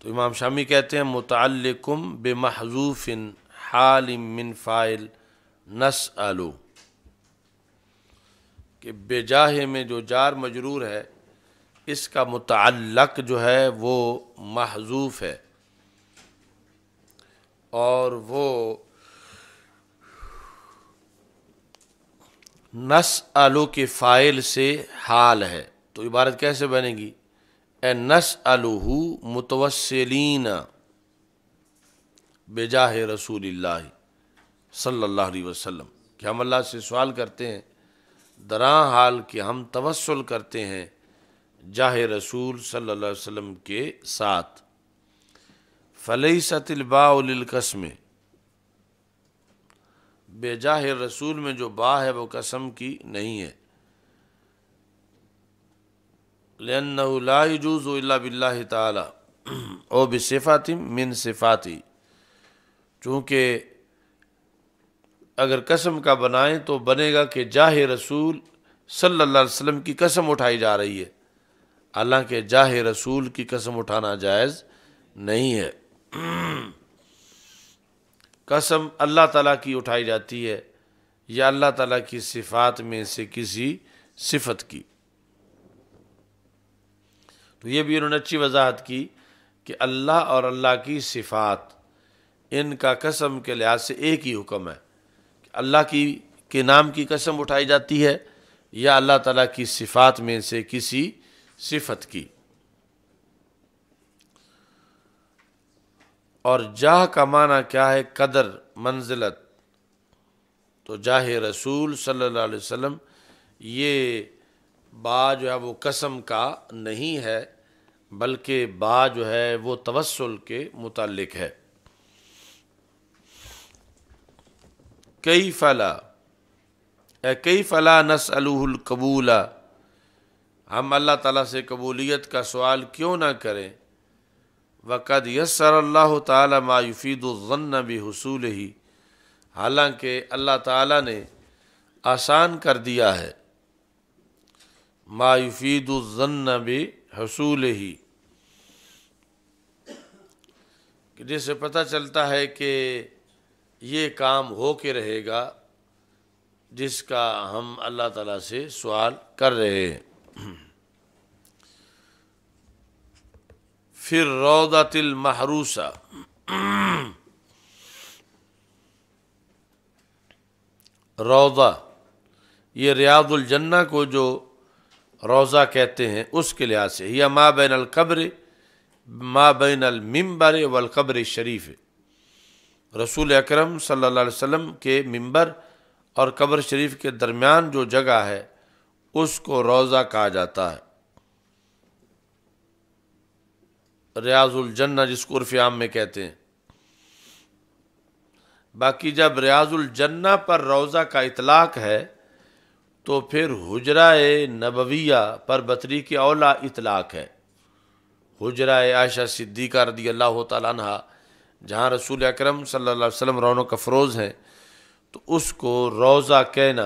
تو امام شامی کہتے ہیں متعلقم بے محضوف حال من فائل نس آلو کہ بے جاہ میں جو جار مجرور ہے اس کا متعلق جو ہے وہ محضوف ہے اور وہ نس آلو کے فائل سے حال ہے تو عبارت کیسے بنے گی اے نس الح متوسلین بے جاہ رسول اللہ صلی اللہ علیہ وسلم کہ ہم اللہ سے سوال کرتے ہیں درا حال کہ ہم توسل کرتے ہیں جاہ رسول صلی اللہ علیہ وسلم کے ساتھ فلاحی ست الباء القسم بے جاہ رسول میں جو با ہے وہ قسم کی نہیں ہے لا الجو اللہ بلّہ تعالیٰ او بصفات من صفاتی چونکہ اگر قسم کا بنائیں تو بنے گا کہ جاہ رسول صلی اللہ علیہ وسلم کی قسم اٹھائی جا رہی ہے اللہ کے جاہ رسول کی قسم اٹھانا جائز نہیں ہے قسم اللہ تعالیٰ کی اٹھائی جاتی ہے یا اللہ تعالیٰ کی صفات میں سے کسی صفت کی تو یہ بھی انہوں نے اچھی وضاحت کی کہ اللہ اور اللہ کی صفات ان کا قسم کے لحاظ سے ایک ہی حکم ہے کہ اللہ کی کے نام کی قسم اٹھائی جاتی ہے یا اللہ تعالیٰ کی صفات میں سے کسی صفت کی اور جاہ کا معنی کیا ہے قدر منزلت تو جاہ رسول صلی اللہ علیہ وسلم یہ با جو ہے وہ قسم کا نہیں ہے بلکہ با جو ہے وہ توسل کے متعلق ہے کئی فلا اے کئی فلا نس القبولہ ہم اللہ تعالیٰ سے قبولیت کا سوال کیوں نہ کریں وقد یس اللہ تعالیٰ مایوفید بھی حصول ہی حالانکہ اللہ تعالیٰ نے آسان کر دیا ہے ما یفید الظن حصول ہی جیسے پتہ چلتا ہے کہ یہ کام ہو کے رہے گا جس کا ہم اللہ تعالیٰ سے سوال کر رہے ہیں پھر رَوْضَةِ الْمَحْرُوسَ رَوْضَة یہ ریاض الجنہ کو جو روزہ کہتے ہیں اس کے لحاظ سے یا بین القبر ما بین المبر والقبر شریف رسول اکرم صلی اللہ علیہ وسلم کے ممبر اور قبر شریف کے درمیان جو جگہ ہے اس کو روزہ کہا جاتا ہے ریاض الجنہ جس کو عرف عام میں کہتے ہیں باقی جب ریاض الجنہ پر روزہ کا اطلاق ہے تو پھر حجرہ نبویہ پر بطری کے اولا اطلاق ہے حجرہ عائشہ صدیقہ رضی اللہ تعالیٰ عنہ جہاں رسول اکرم صلی اللہ علیہ وسلم رونوں کا فروز ہیں تو اس کو روزہ کہنا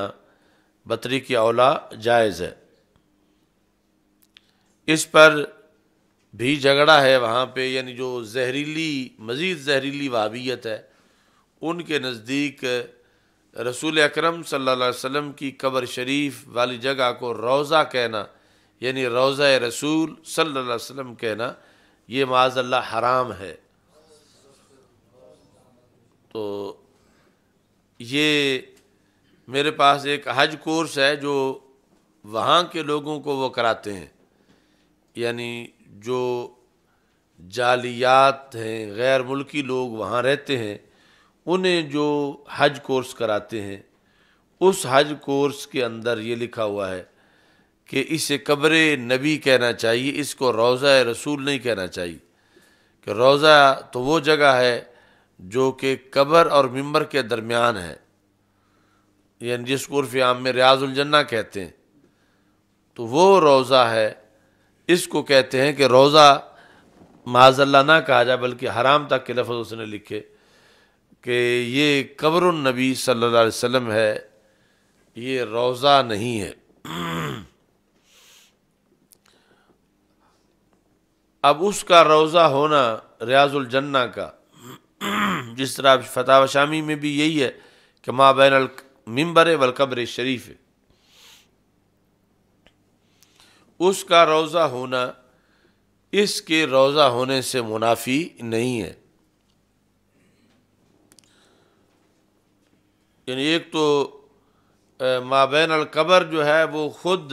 بطری کے اولا جائز ہے اس پر بھی جھگڑا ہے وہاں پہ یعنی جو زہریلی مزید زہریلی وابیت ہے ان کے نزدیک رسول اکرم صلی اللہ علیہ وسلم کی قبر شریف والی جگہ کو روزہ کہنا یعنی روزہ رسول صلی اللہ علیہ وسلم کہنا یہ معاذ اللہ حرام ہے تو یہ میرے پاس ایک حج کورس ہے جو وہاں کے لوگوں کو وہ کراتے ہیں یعنی جو جالیات ہیں غیر ملکی لوگ وہاں رہتے ہیں انہیں جو حج کورس کراتے ہیں اس حج کورس کے اندر یہ لکھا ہوا ہے کہ اسے قبر نبی کہنا چاہیے اس کو روضہ رسول نہیں کہنا چاہیے کہ روضہ تو وہ جگہ ہے جو کہ قبر اور ممبر کے درمیان ہے یعنی جس کو عرف عام میں ریاض الجنہ کہتے ہیں تو وہ روضہ ہے اس کو کہتے ہیں کہ روضہ معاذ اللہ نہ کہا جائے بلکہ حرام تک کے لفظ اس نے لکھے کہ یہ قبر النبی صلی اللہ علیہ وسلم ہے یہ روزہ نہیں ہے اب اس کا روزہ ہونا ریاض الجنہ کا جس طرح فتح و شامی میں بھی یہی ہے کہ ماں المبر والقبر شریف ہے اس کا روزہ ہونا اس کے روزہ ہونے سے منافی نہیں ہے یعنی ایک تو مابین القبر جو ہے وہ خود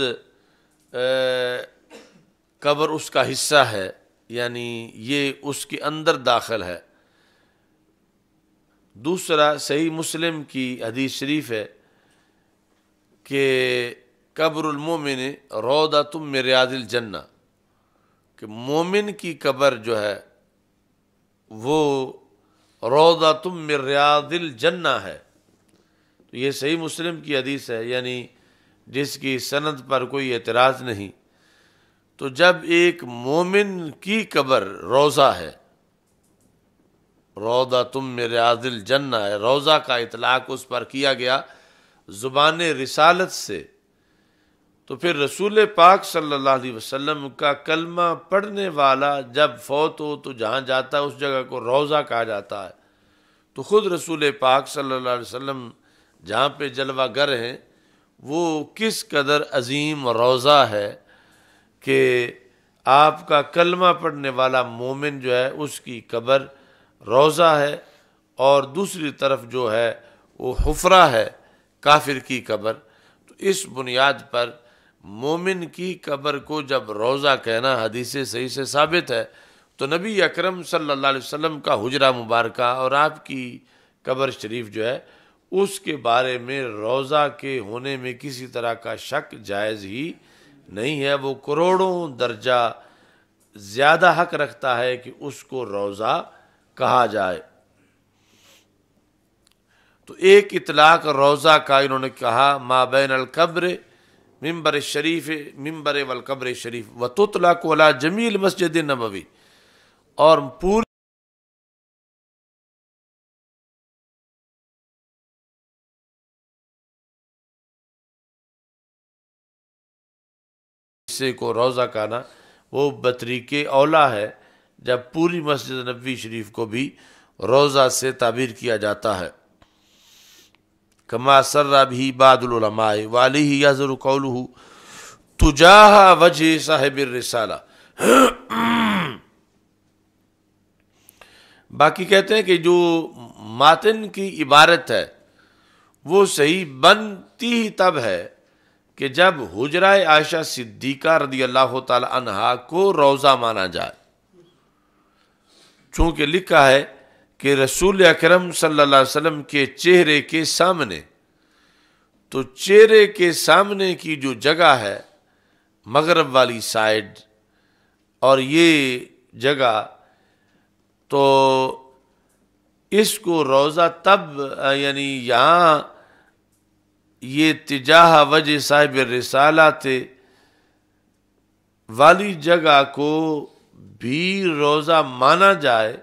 قبر اس کا حصہ ہے یعنی یہ اس کے اندر داخل ہے دوسرا صحیح مسلم کی حدیث شریف ہے کہ قبر المومن رودا تم ریاض الجنہ کہ مومن کی قبر جو ہے وہ رودا تم ریاض الجنہ ہے تو یہ صحیح مسلم کی حدیث ہے یعنی جس کی سند پر کوئی اعتراض نہیں تو جب ایک مومن کی قبر روزہ ہے روزہ تم میرے عادل جنہ ہے روضہ کا اطلاق اس پر کیا گیا زبان رسالت سے تو پھر رسول پاک صلی اللہ علیہ وسلم کا کلمہ پڑھنے والا جب فوت ہو تو جہاں جاتا ہے اس جگہ کو روزہ کہا جاتا ہے تو خود رسول پاک صلی اللہ علیہ وسلم جہاں پہ جلوہ گر ہیں وہ کس قدر عظیم روضہ ہے کہ آپ کا کلمہ پڑھنے والا مومن جو ہے اس کی قبر روضہ ہے اور دوسری طرف جو ہے وہ حفرہ ہے کافر کی قبر تو اس بنیاد پر مومن کی قبر کو جب روضہ کہنا حدیث صحیح سے ثابت ہے تو نبی اکرم صلی اللہ علیہ وسلم کا حجرہ مبارکہ اور آپ کی قبر شریف جو ہے اس کے بارے میں روزہ کے ہونے میں کسی طرح کا شک جائز ہی نہیں ہے وہ کروڑوں درجہ زیادہ حق رکھتا ہے کہ اس کو روزہ کہا جائے تو ایک اطلاق روزہ کا انہوں نے کہا مابین القبر ممبر شریف ممبر والقبر شریف و ولا جمیل مسجد نبوی اور پوری حصے کو روزہ کانا وہ بطریق اولا ہے جب پوری مسجد نبی شریف کو بھی روزہ سے تعبیر کیا جاتا ہے کما سر العلماء والی ہی تجاہ وجہ صاحب الرسالہ باقی کہتے ہیں کہ جو ماتن کی عبارت ہے وہ صحیح بنتی ہی تب ہے کہ جب حجرہ عائشہ صدیقہ رضی اللہ تعالی عنہا کو روزہ مانا جائے چونکہ لکھا ہے کہ رسول اکرم صلی اللہ علیہ وسلم کے چہرے کے سامنے تو چہرے کے سامنے کی جو جگہ ہے مغرب والی سائڈ اور یہ جگہ تو اس کو روزہ تب یعنی یہاں یہ تجاہ وجہ صاحب رسالہ تھے والی جگہ کو بھی روزہ مانا جائے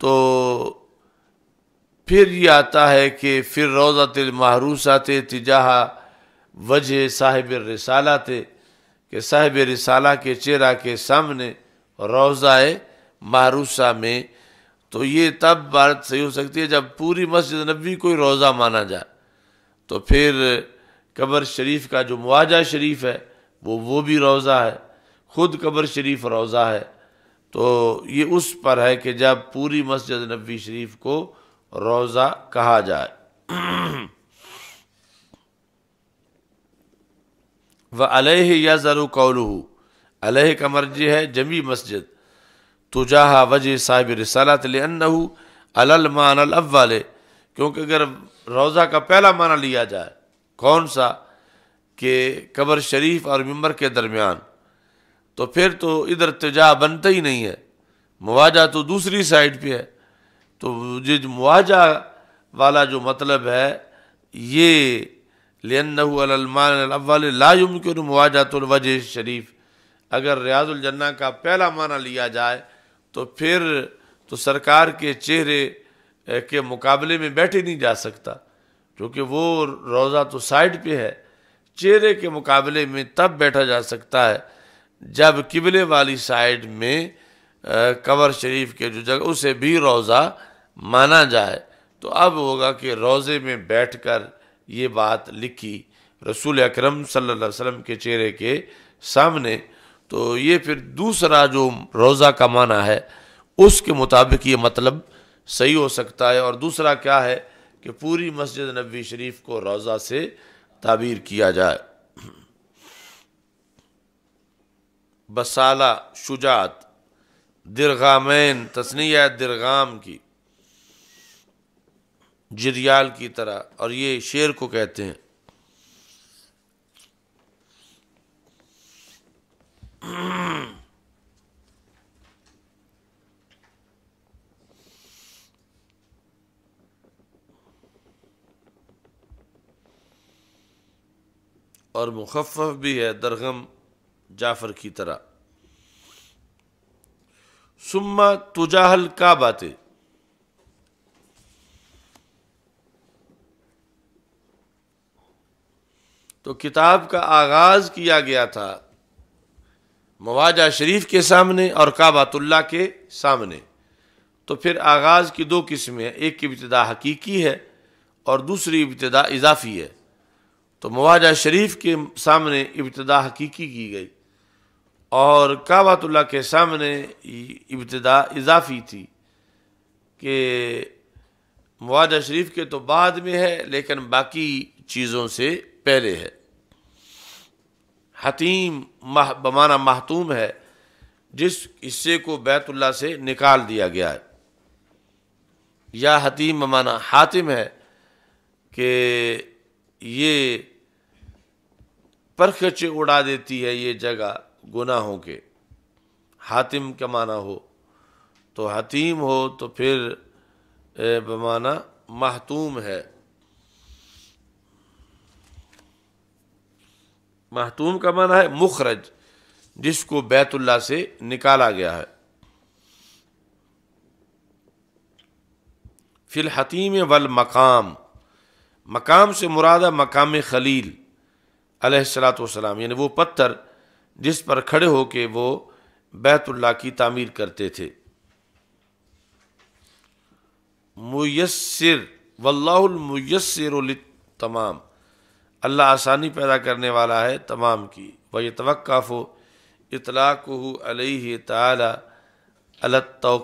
تو پھر یہ آتا ہے کہ پھر روزہ تل محروسہ تھے تجاہ وجہ صاحب رسالہ تھے کہ صاحب رسالہ کے چہرہ کے سامنے روزہ محروسہ میں تو یہ تب بات صحیح ہو سکتی ہے جب پوری مسجد نبی کوئی روزہ مانا جائے تو پھر قبر شریف کا جو مواجہ شریف ہے وہ وہ بھی روزہ ہے خود قبر شریف روزہ ہے تو یہ اس پر ہے کہ جب پوری مسجد نبی شریف کو روزہ کہا جائے و علیہ یا ذر علیہ کا مرضی ہے جمی مسجد تجاہ وجہ صاحب رسل تلِ انََََََََََ ہُلمان والے کیونکہ اگر روزہ کا پہلا معنی لیا جائے کون سا کہ قبر شریف اور ممبر کے درمیان تو پھر تو ادھر تجا بنتا ہی نہیں ہے مواجہ تو دوسری سائڈ پہ ہے تو مواجہ والا جو مطلب ہے یہ لین لم کے معاجہ تو وجیر شریف اگر ریاض الجنہ کا پہلا معنی لیا جائے تو پھر تو سرکار کے چہرے کے مقابلے میں بیٹھے نہیں جا سکتا کیونکہ وہ روزہ تو سائڈ پہ ہے چہرے کے مقابلے میں تب بیٹھا جا سکتا ہے جب قبلے والی سائڈ میں قبر شریف کے جو جگہ اسے بھی روزہ مانا جائے تو اب ہوگا کہ روزے میں بیٹھ کر یہ بات لکھی رسول اکرم صلی اللہ علیہ وسلم کے چہرے کے سامنے تو یہ پھر دوسرا جو روزہ کا معنی ہے اس کے مطابق یہ مطلب صحیح ہو سکتا ہے اور دوسرا کیا ہے کہ پوری مسجد نبوی شریف کو روزہ سے تعبیر کیا جائے بسالہ شجاعت درغامین تصنیہ درغام کی جریال کی طرح اور یہ شیر کو کہتے ہیں اور مخفف بھی ہے درغم جعفر کی طرح سما تجاہل کا باتیں تو کتاب کا آغاز کیا گیا تھا مواجہ شریف کے سامنے اور کعبات اللہ کے سامنے تو پھر آغاز کی دو قسمیں ایک ابتدا حقیقی ہے اور دوسری ابتدا اضافی ہے تو مواجہ شریف کے سامنے ابتدا حقیقی کی گئی اور کعبۃ اللہ کے سامنے ابتدا اضافی تھی کہ مواجہ شریف کے تو بعد میں ہے لیکن باقی چیزوں سے پہلے ہے حتیم بمانہ محتوم ہے جس حصے کو بیت اللہ سے نکال دیا گیا ہے یا حتیم بمانہ حاتم ہے کہ یہ پرخچے اڑا دیتی ہے یہ جگہ گناہوں کے حاتم کا معنی ہو تو حتیم ہو تو پھر بمانا محتوم ہے محتوم کا معنی ہے مخرج جس کو بیت اللہ سے نکالا گیا ہے فی الحتیم والمقام مقام سے مرادہ مقام خلیل السلاۃ والسلام یعنی وہ پتھر جس پر کھڑے ہو کے وہ بیت اللہ کی تعمیر کرتے تھے میسر المیسر تمام اللہ آسانی پیدا کرنے والا ہے تمام کی وہ توقع ہو ہو علیہ تعلی تو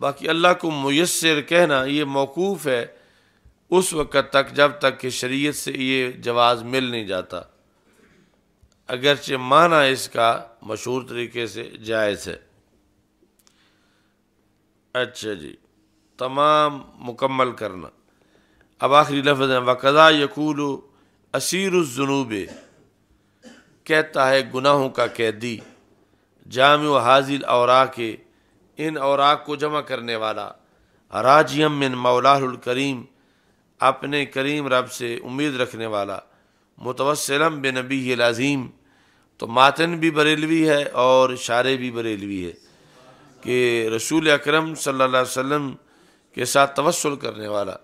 باقی اللہ کو میسر کہنا یہ موقوف ہے اس وقت تک جب تک کہ شریعت سے یہ جواز مل نہیں جاتا اگرچہ معنی اس کا مشہور طریقے سے جائز ہے اچھا جی تمام مکمل کرنا اب آخری لفظ وقضا یقول اسیر الجنوب کہتا ہے گناہوں کا قیدی جامع حاضل اورا کے ان اوراق کو جمع کرنے والا راجیم من مولا الکریم اپنے کریم رب سے امید رکھنے والا متوسلم بنبی العظیم تو ماتن بھی بریلوی ہے اور اشارے بھی بریلوی ہے کہ رسول اکرم صلی اللہ علیہ وسلم کے ساتھ توسل کرنے والا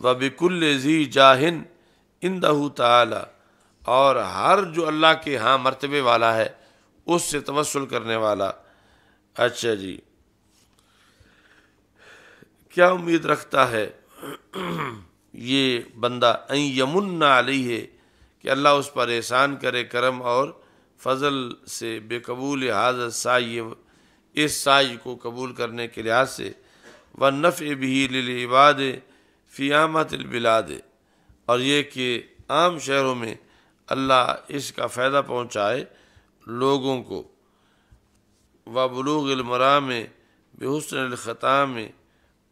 و ذی جاہن ان تعالی تعلیٰ اور ہر جو اللہ کے ہاں مرتبے والا ہے اس سے توسل کرنے والا اچھا جی کیا امید رکھتا ہے یہ بندہ یمن نہ علی ہے کہ اللہ اس پر احسان کرے کرم اور فضل سے بے قبول حاضر سائی اس سائی کو قبول کرنے کے لحاظ سے و نف بھی لبا فیامت البلاد اور یہ کہ عام شہروں میں اللہ اس کا فائدہ پہنچائے لوگوں کو و بلوغ المرام میں بے حسن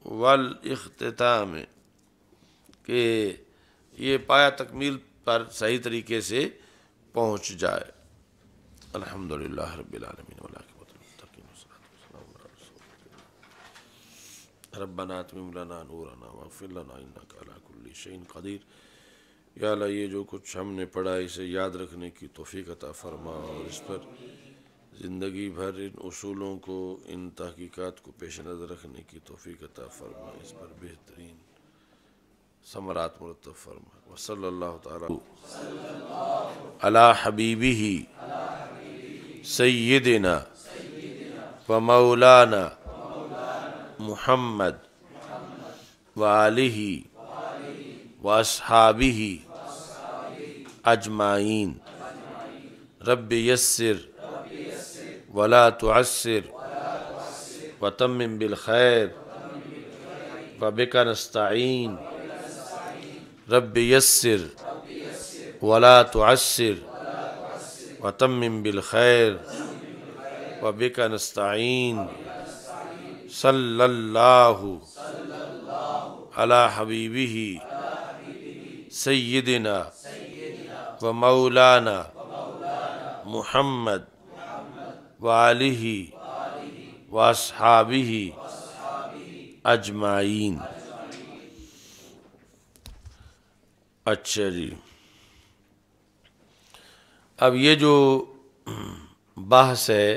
والاختتام کہ یہ پایا تکمیل پر صحیح طریقے سے پہنچ جائے الحمد للہ کل شیء قدیر یا اللہ یہ جو کچھ ہم نے پڑھا اسے یاد رکھنے کی توفیق عطا فرما اور اس پر زندگی بھر ان اصولوں کو ان تحقیقات کو پیش نظر رکھنے کی توفیق عطا فرما اس پر بہترین ثمرات مرتب فرما وصلی اللہ تعالی علی حبیبی سیدنا و مولانا محمد و اصحابہ اجمائین رب یسر ولا تعسر وتمم بالخیر خیر وبک نستعین رب یسر ولا تعسر وتمم بالخیر وبک نستعین صلی اللہ علی حبیبہ سیدنا و مولانا محمد وآلہی وآصحابہی اجمائین اچھا جی اب یہ جو بحث ہے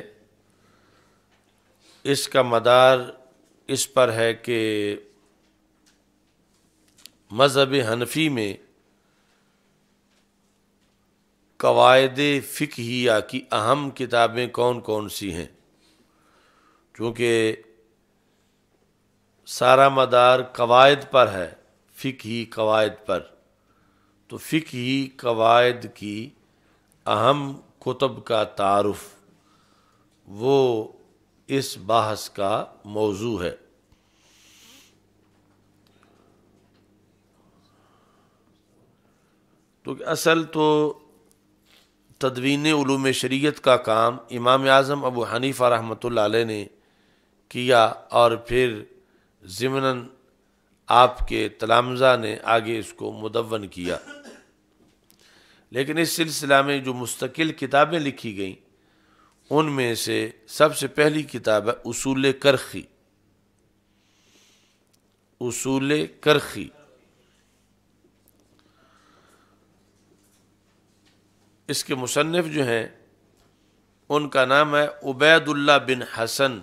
اس کا مدار اس پر ہے کہ مذہب حنفی میں قواعد فقہیہ کی اہم کتابیں کون کون سی ہیں چونکہ سارا مدار قواعد پر ہے فقہی قواعد پر تو فقہی قواعد کی اہم کتب کا تعارف وہ اس بحث کا موضوع ہے تو اصل تو تدوین علوم شریعت کا کام امام اعظم ابو حنیفہ رحمۃ اللہ علیہ نے کیا اور پھر ضمن آپ کے تلامزہ نے آگے اس کو مدون کیا لیکن اس سلسلہ میں جو مستقل کتابیں لکھی گئیں ان میں سے سب سے پہلی کتاب ہے اصول کرخی اصول کرخی اس کے مصنف جو ہیں ان کا نام ہے عبید اللہ بن حسن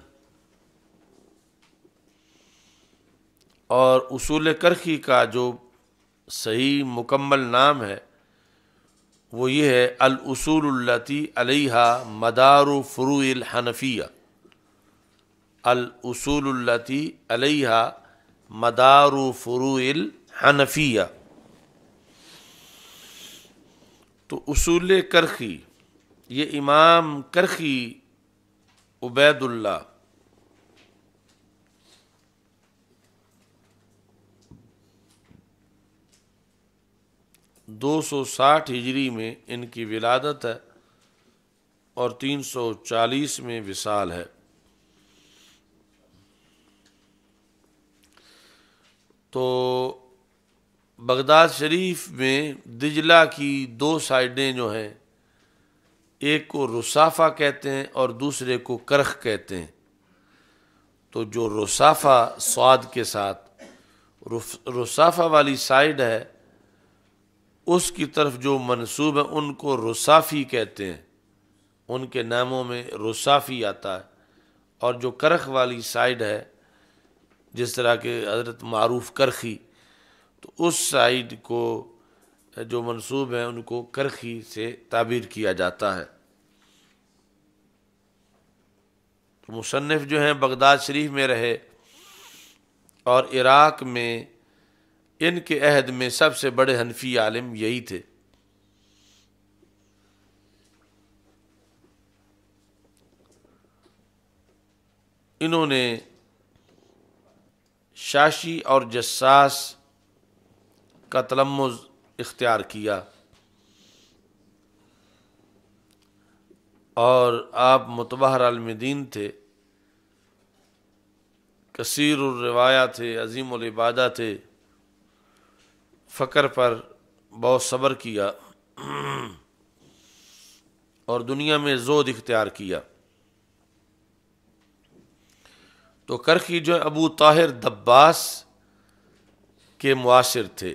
اور اصول کرخی کا جو صحیح مکمل نام ہے وہ یہ ہے الاصول اللہ علیہ مدار فرو الحنفیہ الاصول اللّی علیہ مدار فرو الحنفیہ تو اصول کرخی یہ امام کرخی عبید اللہ دو سو ساٹھ ہجری میں ان کی ولادت ہے اور تین سو چالیس میں وصال ہے تو بغداد شریف میں دجلہ کی دو سائڈیں جو ہیں ایک کو رسافہ کہتے ہیں اور دوسرے کو کرخ کہتے ہیں تو جو رسافہ سواد کے ساتھ رسافہ والی سائڈ ہے اس کی طرف جو منصوب ہے ان کو رسافی کہتے ہیں ان کے ناموں میں رسافی آتا ہے اور جو کرخ والی سائڈ ہے جس طرح کہ حضرت معروف کرخی تو اس سائڈ کو جو منصوب ہیں ان کو کرخی سے تعبیر کیا جاتا ہے تو مصنف جو ہیں بغداد شریف میں رہے اور عراق میں ان کے عہد میں سب سے بڑے حنفی عالم یہی تھے انہوں نے شاشی اور جساس کا تلمز اختیار کیا اور آپ متبہر عالم دین تھے کثیر الروایا تھے عظیم العبادہ تھے فقر پر بہت صبر کیا اور دنیا میں زود اختیار کیا تو کرخی جو ابو طاہر دباس کے معاشر تھے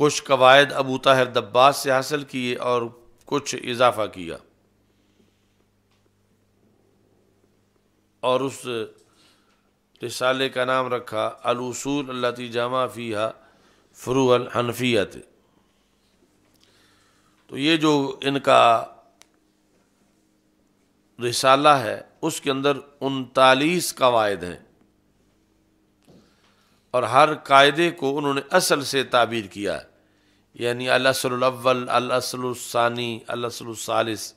کچھ قواعد ابو طاہر دباس سے حاصل کیے اور کچھ اضافہ کیا اور اس رسالے کا نام رکھا الاصول اللہ تی جامع فیحہ فرو الحنفیت تو یہ جو ان کا رسالہ ہے اس کے اندر انتالیس قواعد ہیں اور ہر قاعدے کو انہوں نے اصل سے تعبیر کیا ہے یعنی الاول الثانی الاسل الثالث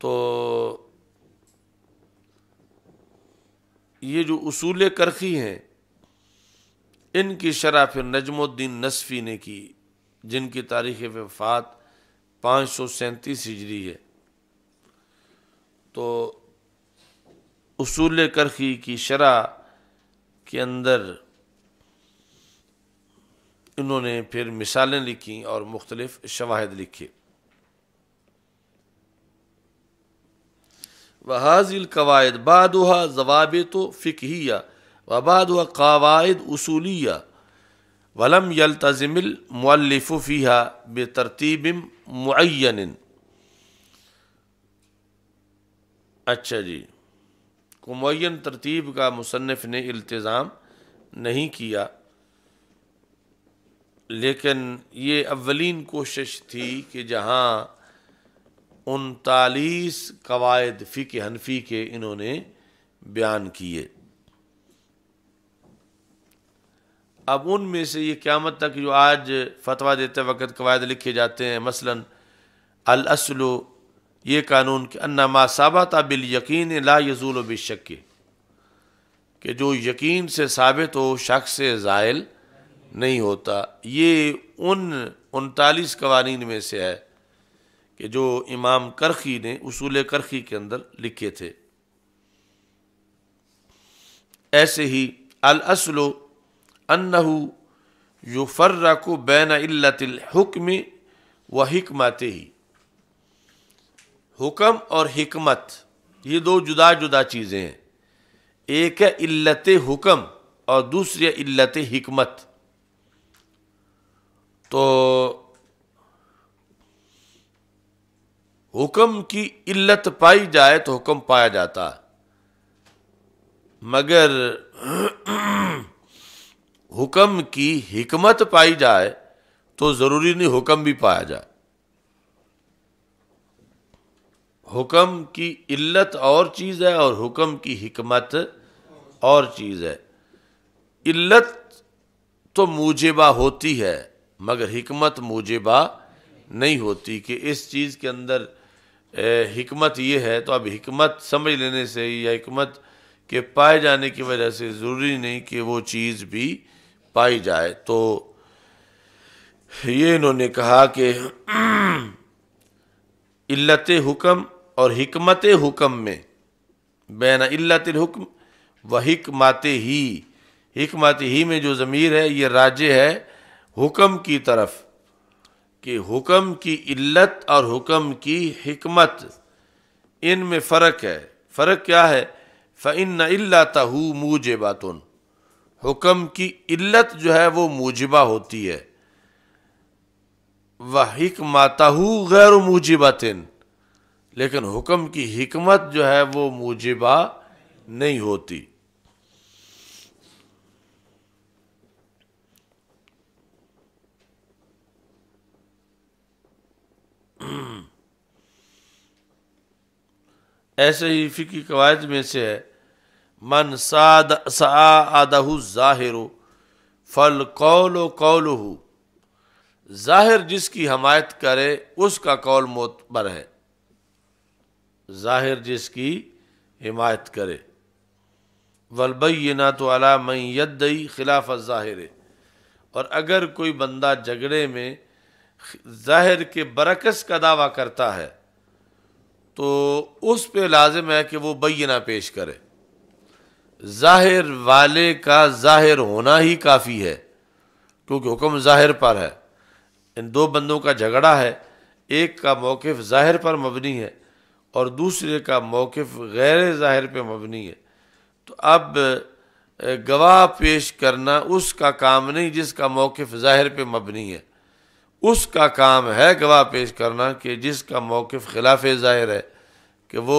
تو یہ جو اصول کرخی ہیں ان کی شرح پھر نجم الدین نصفی نے کی جن کی تاریخ وفات پانچ سو سینتیس ہجری ہے تو اصول کرخی کی شرح کے اندر انہوں نے پھر مثالیں لکھی اور مختلف شواہد لکھے وہ حاض القواعد بعد ہوا ضوابط فک ہی و باد قواعد اصولیہ ولم یلتمل المؤلف ہا بے ترتیب معین اچھا جی کو معین ترتیب کا مصنف نے التظام نہیں کیا لیکن یہ اولین کوشش تھی کہ جہاں انتالیس قواعد فقہ حنفی کے انہوں نے بیان کیے اب ان میں سے یہ قیامت تک جو آج فتویٰ دیتے وقت قواعد لکھے جاتے ہیں مثلا الاسلو یہ قانون کہ انّا ما صابہ بالیقین یقین لا یزولو و کہ جو یقین سے ثابت ہو شخص زائل نہیں ہوتا یہ ان انتالیس قوانین میں سے ہے کہ جو امام کرخی نے اصول کرخی کے اندر لکھے تھے ایسے ہی السل و انََََََََََ یو بین علت الحکم و حکمت ہی حکم اور حکمت یہ دو جدا جدا چیزیں ہیں ایک ہے علت حکم اور دوسری علت حکمت تو حکم کی علت پائی جائے تو حکم پایا جاتا مگر حکم کی حکمت پائی جائے تو ضروری نہیں حکم بھی پایا جائے حکم کی علت اور چیز ہے اور حکم کی حکمت اور چیز ہے علت تو موجبہ ہوتی ہے مگر حکمت موجبہ نہیں ہوتی کہ اس چیز کے اندر حکمت یہ ہے تو اب حکمت سمجھ لینے سے یا حکمت کے پائے جانے کی وجہ سے ضروری نہیں کہ وہ چیز بھی پائی جائے تو یہ انہوں نے کہا کہ علت حکم اور حکمت حکم میں بین علت الحکم و حکمات ہی حکمات ہی میں جو ضمیر ہے یہ راجے ہے حکم کی طرف کہ حکم کی علت اور حکم کی حکمت ان میں فرق ہے فرق کیا ہے فن نہ عل آتا حکم کی علت جو ہے وہ موجبہ ہوتی ہے وہ حکم غیر وموجبات لیکن حکم کی حکمت جو ہے وہ موجبہ نہیں ہوتی ایسے ہی فقی قواعد میں سے ہے من ساد ہو ظاہر فل قول و قول ہو ظاہر جس کی حمایت کرے اس کا قول معتبر ہے ظاہر جس کی حمایت کرے ولبینات نہ تو علا خلاف ظاہر اور اگر کوئی بندہ جھگڑے میں ظاہر کے برعکس کا دعویٰ کرتا ہے تو اس پہ لازم ہے کہ وہ بینہ پیش کرے ظاہر والے کا ظاہر ہونا ہی کافی ہے کیونکہ حکم ظاہر پر ہے ان دو بندوں کا جھگڑا ہے ایک کا موقف ظاہر پر مبنی ہے اور دوسرے کا موقف غیر ظاہر پہ مبنی ہے تو اب گواہ پیش کرنا اس کا کام نہیں جس کا موقف ظاہر پہ مبنی ہے اس کا کام ہے گواہ پیش کرنا کہ جس کا موقف خلاف ظاہر ہے کہ وہ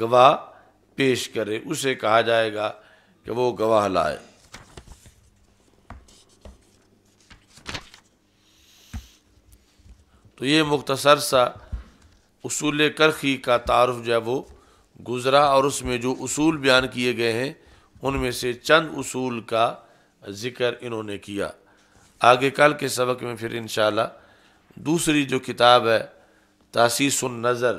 گواہ پیش کرے اسے کہا جائے گا کہ وہ گواہ لائے تو یہ مختصر سا اصول کرخی کا تعارف جو ہے وہ گزرا اور اس میں جو اصول بیان کیے گئے ہیں ان میں سے چند اصول کا ذکر انہوں نے کیا آگے کل کے سبق میں پھر انشاءاللہ دوسری جو کتاب ہے تاسیس النظر